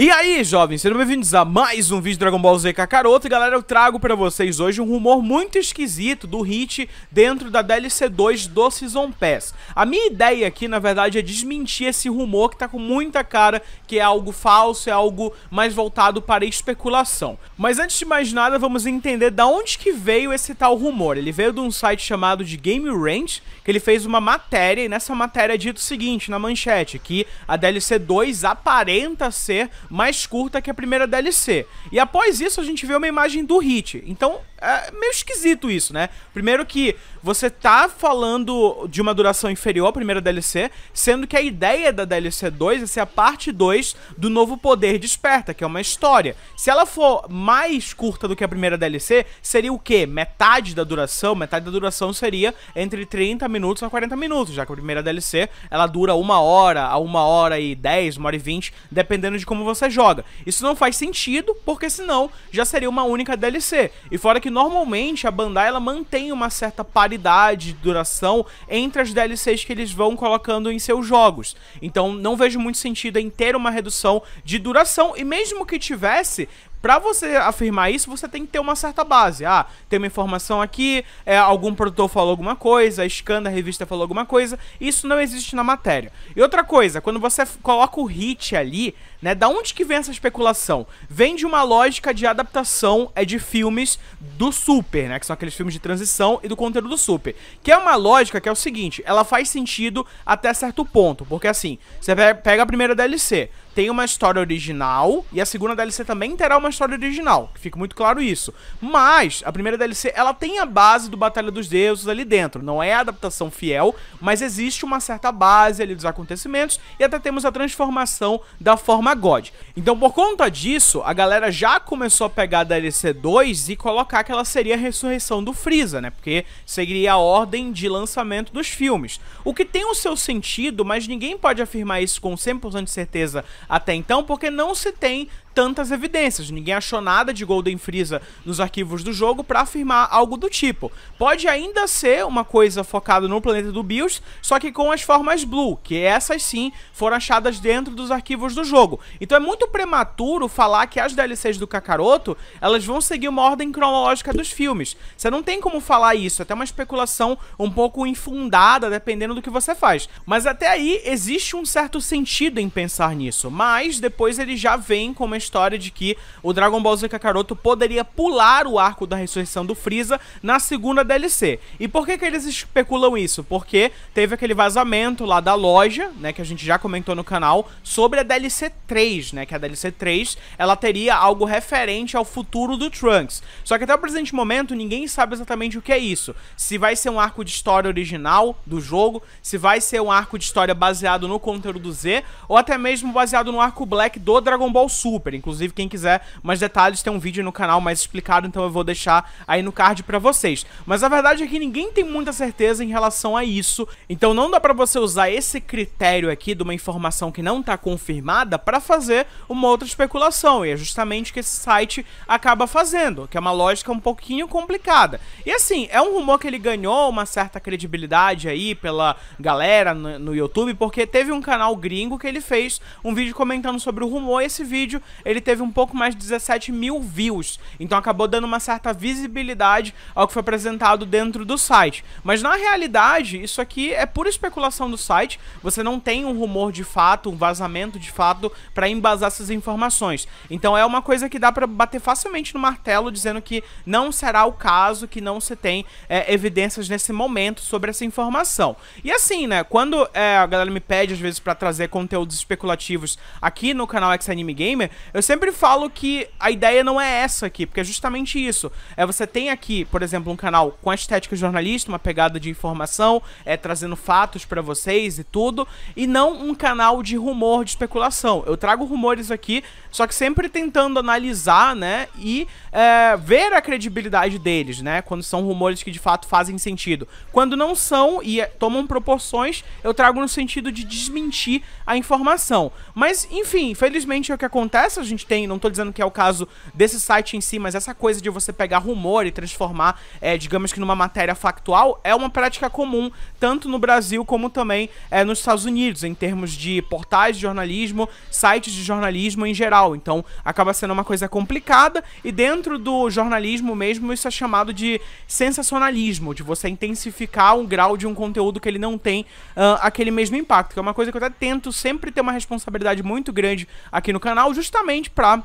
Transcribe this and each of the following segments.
E aí, jovens, sejam bem-vindos a mais um vídeo de Dragon Ball Z Kakaroto E galera, eu trago pra vocês hoje um rumor muito esquisito do Hit dentro da DLC 2 do Season Pass A minha ideia aqui, na verdade, é desmentir esse rumor que tá com muita cara Que é algo falso, é algo mais voltado para especulação Mas antes de mais nada, vamos entender da onde que veio esse tal rumor Ele veio de um site chamado de Game Range Que ele fez uma matéria, e nessa matéria é dito o seguinte, na manchete Que a DLC 2 aparenta ser mais curta que a primeira DLC. E após isso a gente vê uma imagem do Hit. Então é meio esquisito isso, né? Primeiro que você tá falando de uma duração inferior à primeira DLC, sendo que a ideia da DLC 2 é ser a parte 2 do novo poder desperta, que é uma história. Se ela for mais curta do que a primeira DLC, seria o quê? Metade da duração? Metade da duração seria entre 30 minutos a 40 minutos, já que a primeira DLC ela dura uma hora a uma hora e 10, uma hora e 20, dependendo de como você joga. Isso não faz sentido, porque senão já seria uma única DLC. E fora que que normalmente a Bandai ela mantém uma certa paridade de duração entre as DLCs que eles vão colocando em seus jogos. Então não vejo muito sentido em ter uma redução de duração e mesmo que tivesse, para você afirmar isso, você tem que ter uma certa base. Ah, tem uma informação aqui, é, algum produtor falou alguma coisa, a Scan da revista falou alguma coisa. Isso não existe na matéria. E outra coisa, quando você coloca o hit ali, né, da onde que vem essa especulação? Vem de uma lógica de adaptação é de filmes do Super, né, que são aqueles filmes de transição e do conteúdo do Super. Que é uma lógica que é o seguinte, ela faz sentido até certo ponto, porque assim, você pega a primeira DLC, tem uma história original e a segunda DLC também terá uma história original, que fica muito claro isso. Mas a primeira DLC, ela tem a base do Batalha dos Deuses ali dentro, não é a adaptação fiel, mas existe uma certa base ali dos acontecimentos e até temos a transformação da forma God. Então, por conta disso, a galera já começou a pegar a DLC 2 e colocar que ela seria a ressurreição do Freeza, né? Porque seguiria a ordem de lançamento dos filmes. O que tem o seu sentido, mas ninguém pode afirmar isso com 100% de certeza até então, porque não se tem tantas evidências. Ninguém achou nada de Golden Freeza nos arquivos do jogo para afirmar algo do tipo. Pode ainda ser uma coisa focada no planeta do Bills, só que com as formas Blue, que essas sim foram achadas dentro dos arquivos do jogo. Então é muito prematuro falar que as DLCs do Kakaroto, elas vão seguir uma ordem cronológica dos filmes. Você não tem como falar isso, é até uma especulação um pouco infundada, dependendo do que você faz. Mas até aí existe um certo sentido em pensar nisso, mas depois ele já vem como história de que o Dragon Ball Z Kakaroto poderia pular o arco da ressurreição do Freeza na segunda DLC. E por que que eles especulam isso? Porque teve aquele vazamento lá da loja, né, que a gente já comentou no canal, sobre a DLC 3, né, que a DLC 3, ela teria algo referente ao futuro do Trunks. Só que até o presente momento, ninguém sabe exatamente o que é isso. Se vai ser um arco de história original do jogo, se vai ser um arco de história baseado no conteúdo do Z, ou até mesmo baseado no arco Black do Dragon Ball Super. Reaper. Inclusive, quem quiser mais detalhes, tem um vídeo no canal mais explicado, então eu vou deixar aí no card pra vocês. Mas a verdade é que ninguém tem muita certeza em relação a isso, então não dá pra você usar esse critério aqui de uma informação que não tá confirmada pra fazer uma outra especulação, e é justamente que esse site acaba fazendo, que é uma lógica um pouquinho complicada. E assim, é um rumor que ele ganhou uma certa credibilidade aí pela galera no, no YouTube, porque teve um canal gringo que ele fez um vídeo comentando sobre o rumor, e esse vídeo ele teve um pouco mais de 17 mil views. Então acabou dando uma certa visibilidade ao que foi apresentado dentro do site. Mas na realidade, isso aqui é pura especulação do site. Você não tem um rumor de fato, um vazamento de fato para embasar essas informações. Então é uma coisa que dá para bater facilmente no martelo dizendo que não será o caso, que não se tem é, evidências nesse momento sobre essa informação. E assim, né? Quando é, a galera me pede às vezes para trazer conteúdos especulativos aqui no canal X Anime Gamer, eu sempre falo que a ideia não é essa aqui, porque é justamente isso. É você tem aqui, por exemplo, um canal com a estética jornalista, uma pegada de informação, é trazendo fatos para vocês e tudo, e não um canal de rumor, de especulação. Eu trago rumores aqui, só que sempre tentando analisar, né, e é, ver a credibilidade deles, né, quando são rumores que de fato fazem sentido. Quando não são e é, tomam proporções, eu trago no sentido de desmentir a informação. Mas, enfim, felizmente é o que acontece a gente tem, não tô dizendo que é o caso desse site em si, mas essa coisa de você pegar rumor e transformar, é, digamos que numa matéria factual, é uma prática comum, tanto no Brasil como também é, nos Estados Unidos, em termos de portais de jornalismo, sites de jornalismo em geral. Então, acaba sendo uma coisa complicada e dentro do jornalismo mesmo isso é chamado de sensacionalismo, de você intensificar um grau de um conteúdo que ele não tem uh, aquele mesmo impacto, que é uma coisa que eu até tento sempre ter uma responsabilidade muito grande aqui no canal, justamente justamente para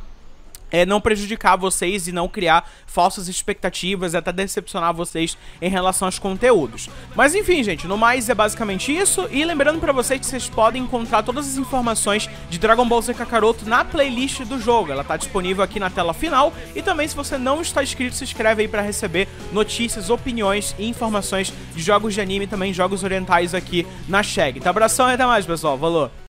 é, não prejudicar vocês e não criar falsas expectativas, até decepcionar vocês em relação aos conteúdos. Mas enfim, gente, no mais é basicamente isso. E lembrando para vocês que vocês podem encontrar todas as informações de Dragon Ball Z Kakaroto na playlist do jogo. Ela tá disponível aqui na tela final. E também, se você não está inscrito, se inscreve aí para receber notícias, opiniões e informações de jogos de anime e também jogos orientais aqui na Shag. Tá? Abração e até mais, pessoal. Valeu!